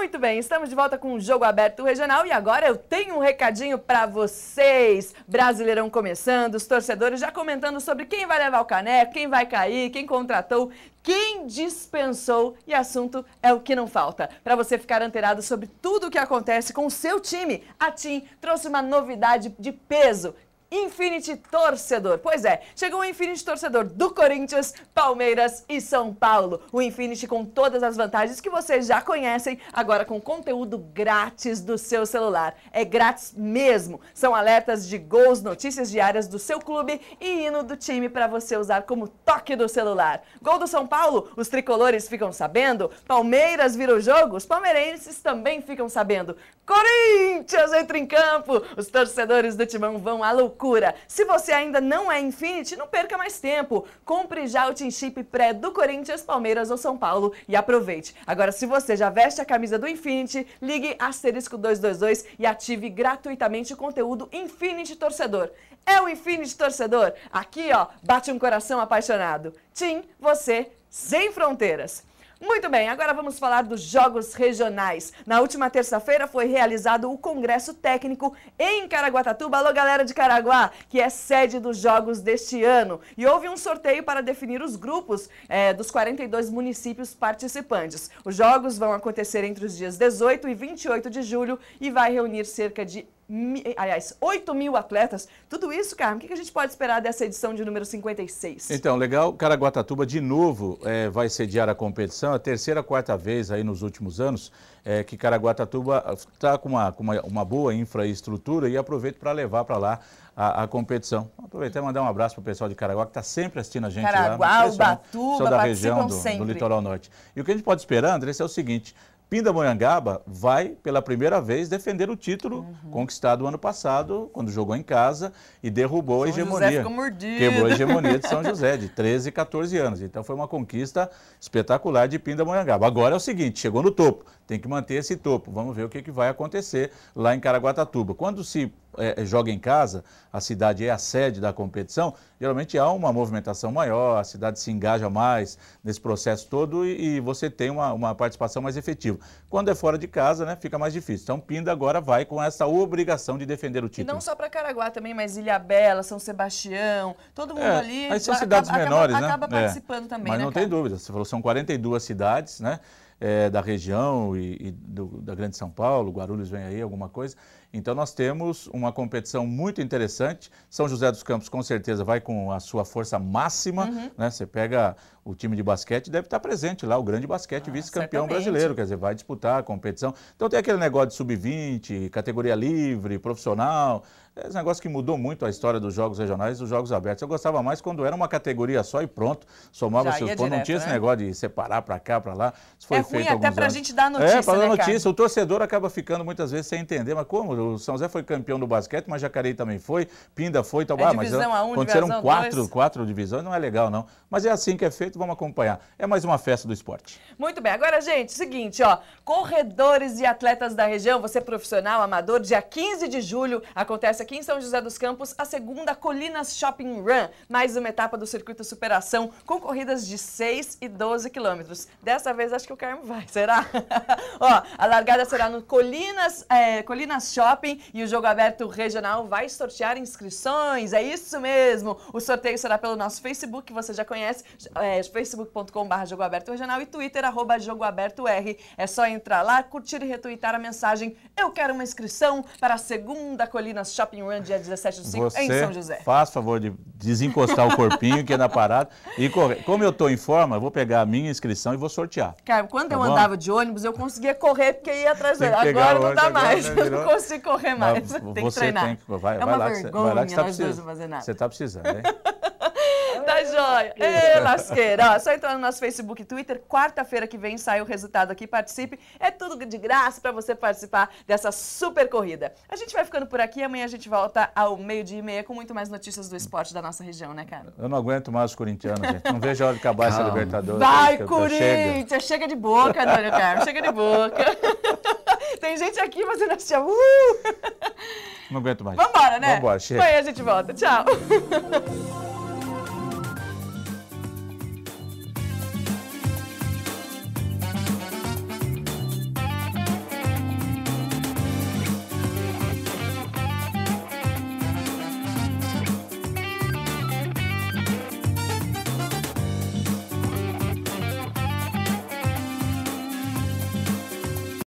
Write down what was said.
Muito bem, estamos de volta com o Jogo Aberto Regional e agora eu tenho um recadinho para vocês. Brasileirão começando, os torcedores já comentando sobre quem vai levar o caneco, quem vai cair, quem contratou, quem dispensou e assunto é o que não falta. Para você ficar anteirado sobre tudo o que acontece com o seu time, a TIM trouxe uma novidade de peso Infinity Torcedor. Pois é, chegou o Infinity Torcedor do Corinthians, Palmeiras e São Paulo. O Infinity com todas as vantagens que vocês já conhecem, agora com conteúdo grátis do seu celular. É grátis mesmo. São alertas de gols, notícias diárias do seu clube e hino do time para você usar como toque do celular. Gol do São Paulo, os tricolores ficam sabendo. Palmeiras vira o jogo, os palmeirenses também ficam sabendo. Corinthians entra em campo. Os torcedores do Timão vão à loucura. Se você ainda não é Infinity, não perca mais tempo. Compre já o Team Chip pré do Corinthians, Palmeiras ou São Paulo e aproveite. Agora, se você já veste a camisa do Infinity, ligue asterisco 222 e ative gratuitamente o conteúdo Infinity Torcedor. É o Infinity Torcedor. Aqui, ó, bate um coração apaixonado. Tim, você sem fronteiras. Muito bem, agora vamos falar dos Jogos Regionais. Na última terça-feira foi realizado o Congresso Técnico em Caraguatatuba. Alô, galera de Caraguá, que é sede dos Jogos deste ano. E houve um sorteio para definir os grupos é, dos 42 municípios participantes. Os Jogos vão acontecer entre os dias 18 e 28 de julho e vai reunir cerca de aliás, 8 mil atletas. Tudo isso, Carmo, o que a gente pode esperar dessa edição de número 56? Então, legal, Caraguatatuba de novo é, vai sediar a competição, a terceira, quarta vez aí nos últimos anos é, que Caraguatatuba está com, uma, com uma, uma boa infraestrutura e aproveito para levar para lá a, a, competição. Aproveitei e mandar um abraço para o pessoal de Caraguá, que está sempre assistindo a gente Caraguá, lá. Caraguá, Ubatuba, da região do, do, litoral norte. E o que a gente pode esperar, Andressa, é o seguinte, Pindamonhangaba vai, pela primeira vez, defender o título uhum. conquistado ano passado, quando jogou em casa e derrubou São a hegemonia. Quebrou a hegemonia de São José, de 13, 14 anos. Então foi uma conquista espetacular de Pindamonhangaba. Agora é o seguinte: chegou no topo, tem que manter esse topo. Vamos ver o que, que vai acontecer lá em Caraguatatuba. Quando se é, é, joga em casa, a cidade é a sede da competição, geralmente há uma movimentação maior, a cidade se engaja mais nesse processo todo e, e você tem uma, uma, participação mais efetiva. Quando é fora de casa, né, fica mais difícil. Então, Pinda agora vai com essa obrigação de defender o título. E não só para Caraguá também, mas Ilhabela, São Sebastião, todo mundo é, ali. Aí são cidades acaba, menores, acaba, né? Acaba é. participando é, também, Mas né, não cara? tem dúvida, você falou, são 42 cidades, né? é, da região e, e do, da Grande São Paulo, Guarulhos vem aí, alguma coisa. Então nós temos uma competição muito interessante. São José dos Campos com certeza vai com a sua força máxima. Uhum. Né? Você pega o time de basquete, deve estar presente lá, o grande basquete ah, vice-campeão brasileiro, quer dizer, vai disputar a competição. Então tem aquele negócio de sub-20, categoria livre, profissional. É um negócio que mudou muito a história dos jogos regionais e dos jogos abertos. Eu gostava mais quando era uma categoria só e pronto, somava Já seus pontos. Direto, não tinha né? esse negócio de separar para cá, para lá. Isso é foi é feito ruim até para a gente dar notícia. É, para dar né, notícia. Cara? O torcedor acaba ficando muitas vezes sem entender, mas como? o São José foi campeão do basquete, mas Jacareí também foi, Pinda foi, tal, é ah, mas um, aconteceram quatro, quatro divisões, não é legal não. Mas é assim que é feito, vamos acompanhar. É mais uma festa do esporte. Muito bem, agora gente, seguinte, ó, corredores e atletas da região, você é profissional, amador, dia 15 de julho acontece aqui em São José dos Campos a segunda Colinas Shopping Run, mais uma etapa do circuito superação com corridas de 6 e 12 quilômetros. Dessa vez acho que o Carmo vai, será? ó, a largada será no Colinas, é, Colinas Shopping Shopping e o Jogo Aberto Regional vai sortear inscrições. É isso mesmo! O sorteio será pelo nosso Facebook, que você já conhece, é, facebook.com.br Jogo Aberto Regional e Twitter, arroba Jogo Aberto R. É só entrar lá, curtir e retweetar a mensagem Eu quero uma inscrição para a segunda colina Shopping Run, dia 17 de 5, em São José. Faz favor de desencostar o corpinho que é na parada e correr. Como eu estou em forma, eu vou pegar a minha inscrição e vou sortear. Cara, quando tá eu bom? andava de ônibus, eu conseguia correr porque ia atrás dele. Agora não dá mais, né, eu não consigo correr mais. Mas, tem que treinar. Tem vai, é vai uma lá, vergonha, você, vai lá que tá precisando. fazer nada. Você está precisando, hein? Tá joia. Ê, lasqueira. Ó, só entrar no nosso Facebook e Twitter. Quarta-feira que vem sai o resultado aqui. Participe. É tudo de graça para você participar dessa super corrida. A gente vai ficando por aqui. Amanhã a gente volta ao meio-dia e meia com muito mais notícias do esporte da nossa região, né, cara? Eu não aguento mais os corintianos, gente. Não vejo a hora de acabar essa Libertadores. Vai, Corinthians! Chega. de boca, Antônio Carmo. Chega de boca. Tem gente aqui fazendo assim, uh! Não aguento mais. Vambora, né? Vambora, chega. Amanhã a gente volta. Tchau.